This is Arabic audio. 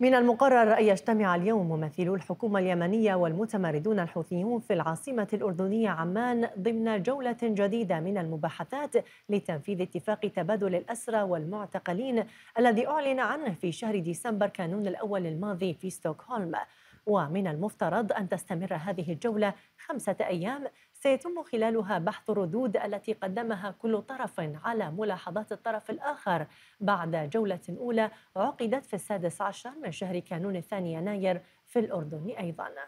من المقرر أن يجتمع اليوم ممثلو الحكومة اليمنية والمتمردون الحوثيون في العاصمة الأردنية عمان ضمن جولة جديدة من المباحثات لتنفيذ اتفاق تبادل الأسرى والمعتقلين الذي أعلن عنه في شهر ديسمبر كانون الأول الماضي في ستوكهولم ومن المفترض أن تستمر هذه الجولة خمسة أيام سيتم خلالها بحث الردود التي قدمها كل طرف على ملاحظات الطرف الآخر بعد جولة أولى عقدت في السادس عشر من شهر كانون الثاني يناير في الأردن أيضاً